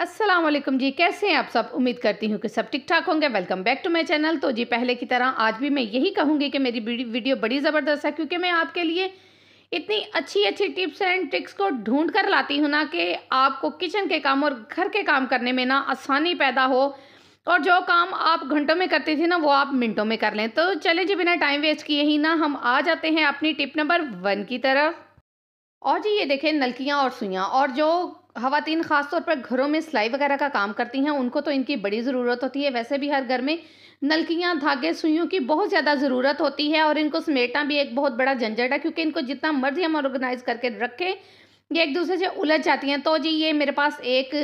असलम जी कैसे हैं आप सब उम्मीद करती हूँ कि सब ठीक ठाक होंगे welcome back to my channel तो जी पहले की तरह आज भी मैं यही कहूँगी कि मेरी वीडियो बड़ी ज़बरदस्त है क्योंकि मैं आपके लिए इतनी अच्छी अच्छी टिप्स एंड ट्रिक्स को ढूंढ कर लाती हूँ ना कि आपको किचन के काम और घर के काम करने में ना आसानी पैदा हो और जो काम आप घंटों में करती थी ना वो आप मिनटों में कर लें तो चले जी बिना टाइम वेस्ट किए ही ना हम आ जाते हैं अपनी टिप नंबर वन की तरफ और जी ये देखें नलकियाँ और सुइयाँ और जो खातन ख़ासतौर पर घरों में सिलाई वगैरह का काम करती हैं उनको तो इनकी बड़ी ज़रूरत होती है वैसे भी हर घर में नलकियाँ धागे सुइयों की बहुत ज़्यादा ज़रूरत होती है और इनको समेटना भी एक बहुत बड़ा झंझट है क्योंकि इनको जितना मर्जी हम ऑर्गेनाइज करके रखें ये एक दूसरे से उलझ जाती हैं तो जी ये मेरे पास एक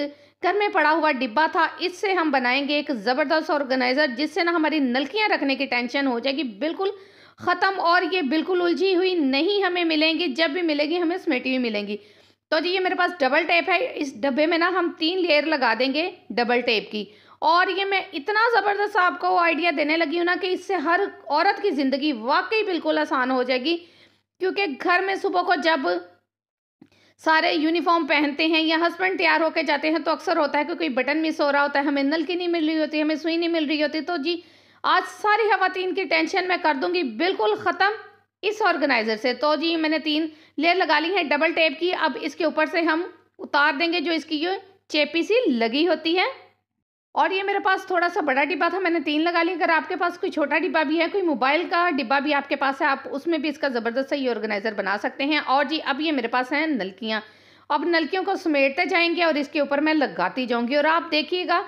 घर में पड़ा हुआ डिब्बा था इससे हम बनाएंगे एक ज़बरदस्त ऑर्गेनाइज़र जिससे ना हमारी नलकियाँ रखने की टेंशन हो जाएगी बिल्कुल ख़त्म और ये बिल्कुल उलझी हुई नहीं हमें मिलेंगी जब भी मिलेगी हमें समेटी हुई मिलेंगी तो जी ये मेरे पास डबल टेप है इस डब्बे में ना हम तीन लेयर लगा देंगे डबल टेप की और ये मैं इतना ज़बरदस्त आपको आइडिया देने लगी हूँ ना कि इससे हर औरत की ज़िंदगी वाकई बिल्कुल आसान हो जाएगी क्योंकि घर में सुबह को जब सारे यूनिफॉर्म पहनते हैं या हस्बैंड तैयार होकर जाते हैं तो अक्सर होता है कि कोई बटन मिस हो रहा होता है हमें नलकी नहीं मिल रही होती हमें सुई नहीं मिल रही होती तो जी आज सारी खातन की टेंशन मैं कर दूंगी बिल्कुल ख़त्म इस ऑर्गेनाइज़र से तो जी मैंने तीन लेयर लगा ली है डबल टेप की अब इसके ऊपर से हम उतार देंगे जो इसकी ये चेपी सी लगी होती है और ये मेरे पास थोड़ा सा बड़ा डिब्बा था मैंने तीन लगा ली अगर आपके पास कोई छोटा डिब्बा भी है कोई मोबाइल का डिब्बा भी आपके पास है आप उसमें भी इसका ज़बरदस्त सही ऑर्गेनाइज़र बना सकते हैं और जी अब ये मेरे पास हैं नलकियाँ अब नलकियों को समेटते जाएंगे और इसके ऊपर मैं लगाती जाऊँगी और आप देखिएगा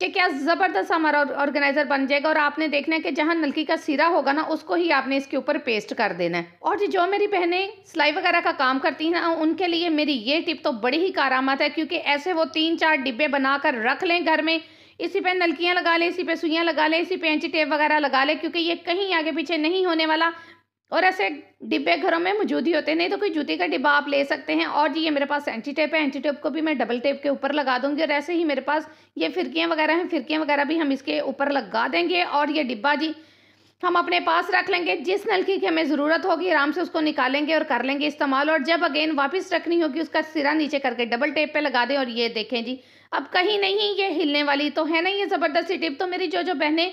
कि क्या ज़बरदस्त हमारा ऑर्गेनाइज़र बन जाएगा और आपने देखना है कि जहाँ नलकी का सिरा होगा ना उसको ही आपने इसके ऊपर पेस्ट कर देना है और जो मेरी बहनें सिलाई वगैरह का काम करती हैं उनके लिए मेरी ये टिप तो बड़ी ही कारामत है क्योंकि ऐसे वो तीन चार डिब्बे बनाकर रख लें घर में इसी पे नलकियाँ लगा लें इसी पे सुइयाँ लगा लें इसी पे एंची टेप वगैरह लगा लें क्योंकि ये कहीं आगे पीछे नहीं होने वाला और ऐसे डिब्बे घरों में मौजूद ही होते हैं नहीं तो कोई जूते का डिब्बा आप ले सकते हैं और जी ये मेरे पास एंटी टेप है एंटी टेप को भी मैं डबल टेप के ऊपर लगा दूंगी और ऐसे ही मेरे पास ये फिरकियाँ वगैरह हैं फिरकियाँ वगैरह भी हम इसके ऊपर लगा देंगे और ये डिब्बा जी हम अपने पास रख लेंगे जिस नलकी की हमें ज़रूरत होगी आराम से उसको निकालेंगे और कर लेंगे इस्तेमाल और जब अगेन वापस रखनी होगी उसका सिरा नीचे करके डबल टेप पे लगा दें और ये देखें जी अब कहीं नहीं ये हिलने वाली तो है ना ये ज़बरदस्ती टिप तो मेरी जो जो बहनें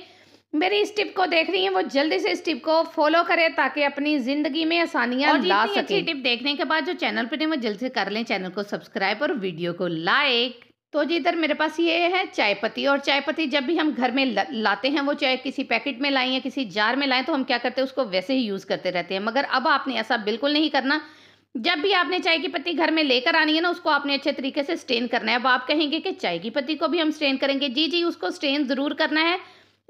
मेरी इस टिप को देख रही हैं वो जल्दी से इस टिप को फॉलो करें ताकि अपनी जिंदगी में आसानियां ला सके अच्छी टिप देखने के बाद जो चैनल पर वो जल्दी से कर लें चैनल को सब्सक्राइब और वीडियो को लाइक तो जी इधर मेरे पास ये है चाय पत्ती और चाय पत्ती जब भी हम घर में लाते हैं वो चाहे किसी पैकेट में लाएं या किसी जार में लाएं तो हम क्या करते हैं उसको वैसे ही यूज़ करते रहते हैं मगर अब आपने ऐसा बिल्कुल नहीं करना जब भी आपने चाय की पत्ती घर में लेकर आनी है ना उसको आपने अच्छे तरीके से स्टेन करना है अब आप कहेंगे कि चाय की पत्ती को भी हम स्टेन करेंगे जी जी उसको स्टेन ज़रूर करना है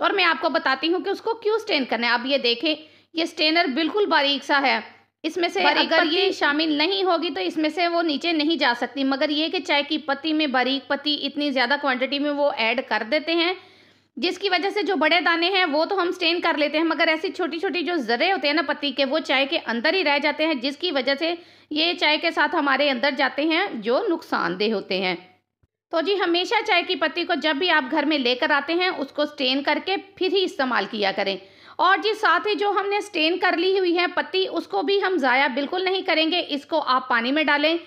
और मैं आपको बताती हूँ कि उसको क्यों स्टेन करना है आप ये देखें ये स्टेनर बिल्कुल बारीक सा है इसमें से अगर ये शामिल नहीं होगी तो इसमें से वो नीचे नहीं जा सकती मगर ये कि चाय की पत्ती में बारीक पत्ती इतनी ज़्यादा क्वांटिटी में वो ऐड कर देते हैं जिसकी वजह से जो बड़े दाने हैं वो तो हम स्टेन कर लेते हैं मगर ऐसी छोटी छोटी जो ज़र्रे होते हैं ना पत्ती के वो चाय के अंदर ही रह जाते हैं जिसकी वजह से ये चाय के साथ हमारे अंदर जाते हैं जो नुकसानदेह होते हैं तो जी हमेशा चाय की पत्ती को जब भी आप घर में लेकर आते हैं उसको स्टेन करके फिर ही इस्तेमाल किया करें और जी साथ ही जो हमने स्टेन कर ली हुई है पत्ती उसको भी हम ज़ाया बिल्कुल नहीं करेंगे इसको आप पानी में डालें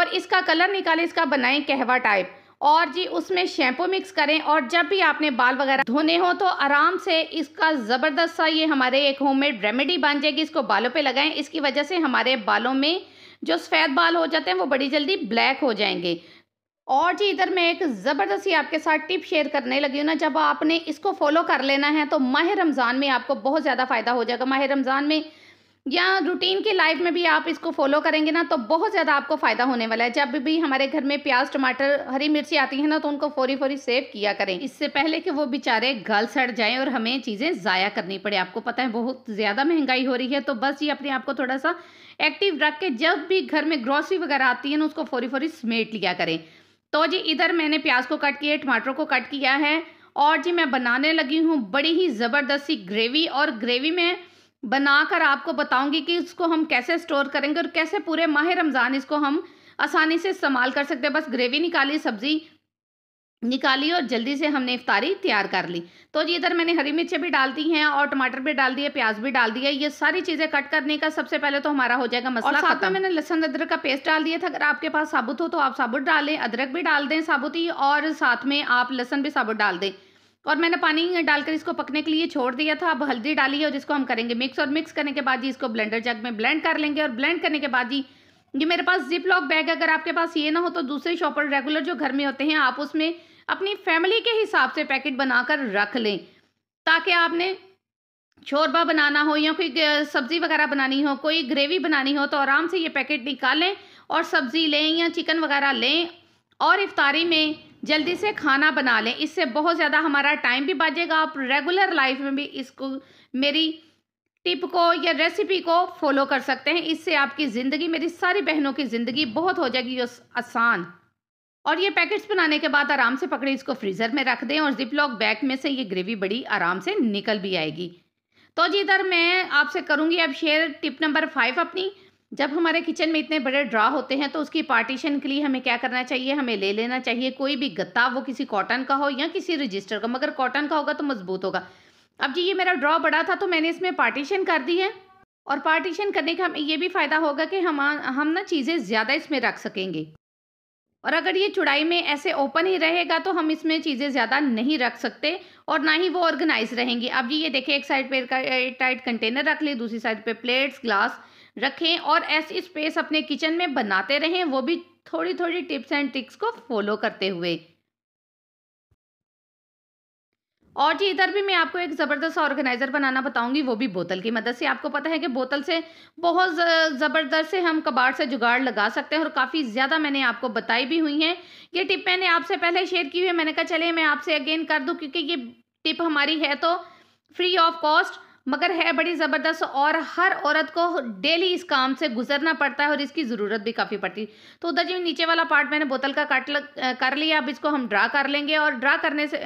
और इसका कलर निकालें इसका बनाएं कहवा टाइप और जी उसमें शैम्पू मिक्स करें और जब भी आपने बाल वगैरह धोने हो तो आराम से इसका ज़बरदस्त सा ये हमारे एक होममेड रेमेडी बन जाएगी इसको बालों पे लगाएं इसकी वजह से हमारे बालों में जो सफ़ेद बाल हो जाते हैं वो बड़ी जल्दी ब्लैक हो जाएंगे और जी इधर मैं एक जबरदस्ती आपके साथ टिप शेयर करने लगी हूँ ना जब आपने इसको फॉलो कर लेना है तो माह रमज़ान में आपको बहुत ज़्यादा फ़ायदा हो जाएगा माह रमज़ान में या रूटीन की लाइफ में भी आप इसको फॉलो करेंगे ना तो बहुत ज़्यादा आपको फ़ायदा होने वाला है जब भी हमारे घर में प्याज टमाटर हरी मिर्ची आती है ना तो उनको फौरी फौरी सेव किया करें इससे पहले कि वो बेचारे गल सड़ जाएं और हमें चीज़ें ज़ाया करनी पड़े आपको पता है बहुत ज़्यादा महंगाई हो रही है तो बस ये अपने आप को थोड़ा सा एक्टिव रख के जब भी घर में ग्रॉसरी वगैरह आती है ना उसको फौरी फौरी समेट लिया करें तो जी इधर मैंने प्याज को कट किया टमाटरों को कट किया है और जी मैं बनाने लगी हूँ बड़ी ही ज़बरदस्ती ग्रेवी और ग्रेवी में बनाकर आपको बताऊंगी कि इसको हम कैसे स्टोर करेंगे और कैसे पूरे माह रमज़ान इसको हम आसानी से इस्तेमाल कर सकते हैं बस ग्रेवी निकाली सब्ज़ी निकाली और जल्दी से हमने इफ्तारी तैयार कर ली तो जी इधर मैंने हरी मिर्चें भी डाल दी हैं और टमाटर भी डाल दिए प्याज भी डाल दिया ये सारी चीज़ें कट करने का सबसे पहले तो हमारा हो जाएगा मसाला और साथ में मैंने लहसन अदरक का पेस्ट डाल दिया था अगर आपके पास साबुत हो तो आप साबुत डालें अदरक भी डाल दें साबुत ही और साथ में आप लहसन भी साबुत डाल दें और मैंने पानी डालकर इसको पकने के लिए छोड़ दिया था अब हल्दी डाली है और जिसको हम करेंगे मिक्स और मिक्स करने के बाद जी इसको ब्लेंडर जग में ब्लेंड कर लेंगे और ब्लेंड करने के बाद जी ये मेरे पास जिप लॉक बैग अगर आपके पास ये ना हो तो दूसरे शॉपर रेगुलर जो घर में होते हैं आप उसमें अपनी फैमिली के हिसाब से पैकेट बनाकर रख लें ताकि आपने शोरबा बनाना हो या कोई सब्ज़ी वगैरह बनानी हो कोई ग्रेवी बनानी हो तो आराम से ये पैकेट निकालें और सब्ज़ी लें या चिकन वगैरह लें और इफ्तारी में जल्दी से खाना बना लें इससे बहुत ज़्यादा हमारा टाइम भी बचेगा आप रेगुलर लाइफ में भी इसको मेरी टिप को या रेसिपी को फॉलो कर सकते हैं इससे आपकी ज़िंदगी मेरी सारी बहनों की ज़िंदगी बहुत हो जाएगी आसान और ये पैकेट्स बनाने के बाद आराम से पकड़े इसको फ्रीज़र में रख दें और जिपलॉक बैग में से ये ग्रेवी बड़ी आराम से निकल भी आएगी तो जी इधर मैं आपसे करूँगी अब शेयर टिप नंबर फाइव अपनी जब हमारे किचन में इतने बड़े ड्रा होते हैं तो उसकी पार्टीशन के लिए हमें क्या करना चाहिए हमें ले लेना चाहिए कोई भी गत्ता वो किसी कॉटन का हो या किसी रजिस्टर का मगर कॉटन का होगा तो मजबूत होगा अब जी ये मेरा ड्रा बड़ा था तो मैंने इसमें पार्टीशन कर दी है और पार्टीशन करने का हमें ये भी फ़ायदा होगा कि हम हम ना चीज़ें ज़्यादा इसमें रख सकेंगे और अगर ये चुड़ाई में ऐसे ओपन ही रहेगा तो हम इसमें चीज़ें ज़्यादा नहीं रख सकते और ना ही वो ऑर्गेनाइज रहेंगी अब ये देखें एक साइड पर टाइट कंटेनर रख लें दूसरी साइड पर प्लेट्स ग्लास रखें और ऐसी स्पेस अपने किचन में बनाते रहें वो भी थोड़ी थोड़ी टिप्स एंड ट्रिक्स को फॉलो करते हुए और जी इधर भी मैं आपको एक ज़बरदस्त ऑर्गेनाइज़र बनाना बताऊंगी वो भी बोतल की मदद से आपको पता है कि बोतल से बहुत ज़बरदस्त से हम कबाड़ से जुगाड़ लगा सकते हैं और काफ़ी ज़्यादा मैंने आपको बताई भी हुई हैं ये टिप मैंने आपसे पहले शेयर की हुई है मैंने कहा चले मैं आपसे अगेन कर दूँ क्योंकि ये टिप हमारी है तो फ्री ऑफ कॉस्ट मगर है बड़ी ज़बरदस्त और हर औरत को डेली इस काम से गुजरना पड़ता है और इसकी ज़रूरत भी काफ़ी पड़ती तो उधर जी नीचे वाला पार्ट मैंने बोतल का काट कर लिया अब इसको हम ड्रा कर लेंगे और ड्रा करने से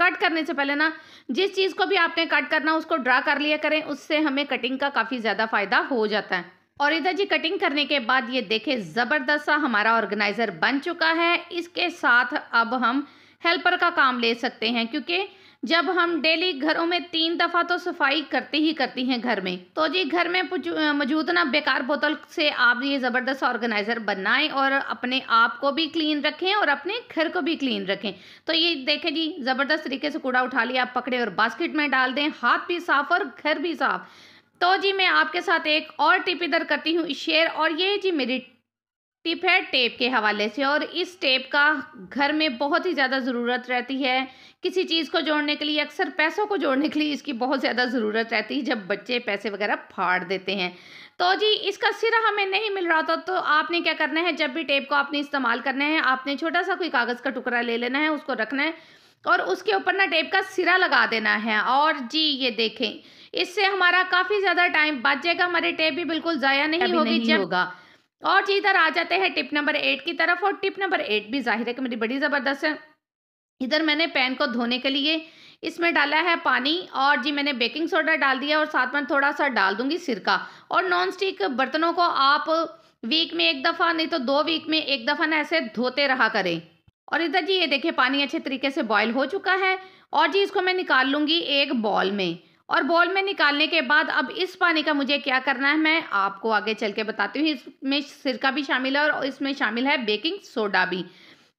कट करने से पहले ना जिस चीज़ को भी आपने कट करना उसको ड्रा कर लिया करें उससे हमें कटिंग का काफ़ी ज़्यादा फ़ायदा हो जाता है और इधर जी कटिंग करने के बाद ये देखें ज़बरदस्त सा हमारा ऑर्गेनाइज़र बन चुका है इसके साथ अब हम हेल्पर का काम ले सकते हैं क्योंकि जब हम डेली घरों में तीन दफ़ा तो सफाई करती ही करती हैं घर में तो जी घर में मौजूद ना बेकार बोतल से आप ये ज़बरदस्त ऑर्गेनाइज़र बनाएं और अपने आप को भी क्लीन रखें और अपने घर को भी क्लीन रखें तो ये देखें जी ज़बरदस्त तरीके से कूड़ा उठा लिया आप पकड़े और बास्केट में डाल दें हाथ भी साफ और घर भी साफ तो जी मैं आपके साथ एक और टिप इधर करती हूँ शेयर और ये जी मेरी टिप है टेप के हवाले से और इस टेप का घर में बहुत ही ज़्यादा ज़रूरत रहती है किसी चीज़ को जोड़ने के लिए अक्सर पैसों को जोड़ने के लिए इसकी बहुत ज़्यादा ज़रूरत रहती है जब बच्चे पैसे वगैरह फाड़ देते हैं तो जी इसका सिरा हमें नहीं मिल रहा था तो आपने क्या करना है जब भी टेप को आपने इस्तेमाल करना है आपने छोटा सा कोई कागज़ का टुकड़ा ले लेना है उसको रखना है और उसके ऊपर ना टेप का सिरा लगा देना है और जी ये देखें इससे हमारा काफ़ी ज़्यादा टाइम बच जाएगा हमारे टेप भी बिल्कुल ज़ाया नहीं होगी जब होगा और जी इधर आ जाते हैं टिप नंबर एट की तरफ और टिप नंबर एट भी जाहिर है कि मेरी बड़ी ज़बरदस्त है इधर मैंने पैन को धोने के लिए इसमें डाला है पानी और जी मैंने बेकिंग सोडा डाल दिया और साथ में थोड़ा सा डाल दूंगी सिरका और नॉन स्टिक बर्तनों को आप वीक में एक दफ़ा नहीं तो दो वीक में एक दफ़ा ना ऐसे धोते रहा करें और इधर जी ये देखिए पानी अच्छे तरीके से बॉयल हो चुका है और जी इसको मैं निकाल लूँगी एक बॉल में और बॉल में निकालने के बाद अब इस पानी का मुझे क्या करना है मैं आपको आगे चल के बताती हूँ इसमें सिरका भी शामिल है और इसमें शामिल है बेकिंग सोडा भी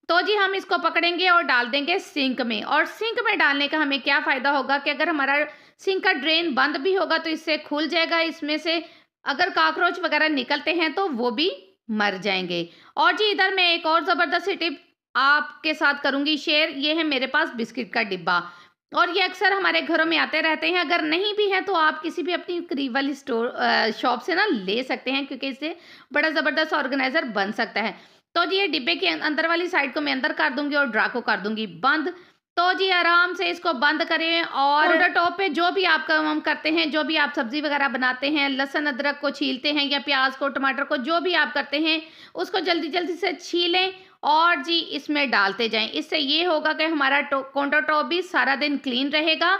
तो जी हम इसको पकड़ेंगे और डाल देंगे सिंक में और सिंक में डालने का हमें क्या फ़ायदा होगा कि अगर हमारा सिंक का ड्रेन बंद भी होगा तो इससे खुल जाएगा इसमें से अगर काकरोच वगैरह निकलते हैं तो वो भी मर जाएंगे और जी इधर मैं एक और ज़बरदस्त टिप आपके साथ करूंगी शेयर ये है मेरे पास बिस्किट का डिब्बा और ये अक्सर हमारे घरों में आते रहते हैं अगर नहीं भी हैं तो आप किसी भी अपनी करीब वाली स्टोर शॉप से ना ले सकते हैं क्योंकि इससे बड़ा ज़बरदस्त ऑर्गेनाइज़र बन सकता है तो जी ये डिब्बे के अं-, अंदर वाली साइड को मैं अंदर कर दूंगी और ड्रा को कर दूंगी बंद तो जी आराम से इसको बंद करें और टॉप पे जो भी आप काम करते हैं जो भी आप सब्ज़ी वगैरह बनाते हैं लहसन अदरक को छीलते हैं या प्याज को टमाटर को जो भी आप करते हैं उसको जल्दी जल्दी से छीलें और जी इसमें डालते जाएं इससे ये होगा कि हमारा काउंटर टॉप भी सारा दिन क्लीन रहेगा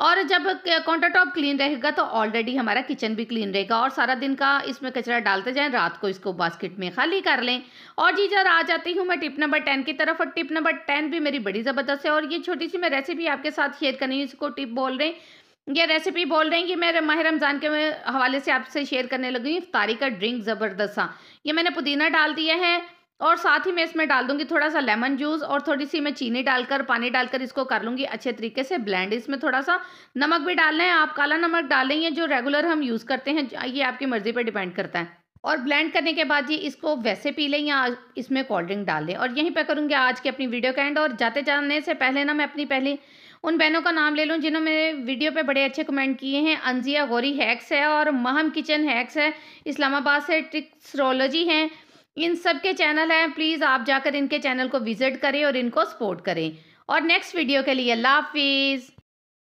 और जब काउंटर टॉप क्लीन रहेगा तो ऑलरेडी हमारा किचन भी क्लीन रहेगा और सारा दिन का इसमें कचरा डालते जाएं रात को इसको बास्केट में खाली कर लें और जी जब आ जाती हूँ मैं टिप नंबर टेन की तरफ और टिप नंबर टेन भी मेरी बड़ी ज़बरदस्त है और ये छोटी सी मैं रेसिपी आपके साथ शेयर करनी हूँ इसको टिप बोल रहे हैं ये रेसिपी बोल रहे हैं कि मैं माह रमज़ान के हवाले से आपसे शेयर करने लगी हूँ इफ्तारी का ड्रिंक ज़बरदस्त सा ये मैंने पुदीना डाल दिया है और साथ ही मैं इसमें डाल दूंगी थोड़ा सा लेमन जूस और थोड़ी सी मैं चीनी डालकर पानी डालकर इसको कर लूँगी अच्छे तरीके से ब्लेंड इसमें थोड़ा सा नमक भी डालना है आप काला नमक डालें जो रेगुलर हम यूज़ करते हैं ये आपकी मर्ज़ी पर डिपेंड करता है और ब्लेंड करने के बाद जी इसको वैसे पी लें या इसमें कोल्ड ड्रिंक डाल दें और यहीं पर करूँगी आज की अपनी वीडियो का एंड और जाते जाने से पहले ना मैं अपनी पहली उन बहनों का नाम ले लूँ जिन्होंने मेरे वीडियो पे बड़े अच्छे कमेंट किए हैं अनजिया गौरी हैक्स है और महम किचन हैक्स है इस्लामाबाद से ट्रिक्सरोलॉजी हैं इन सब के चैनल हैं प्लीज़ आप जाकर इनके चैनल को विज़िट करें और इनको सपोर्ट करें और नेक्स्ट वीडियो के लिए अल्लाह हाफिज़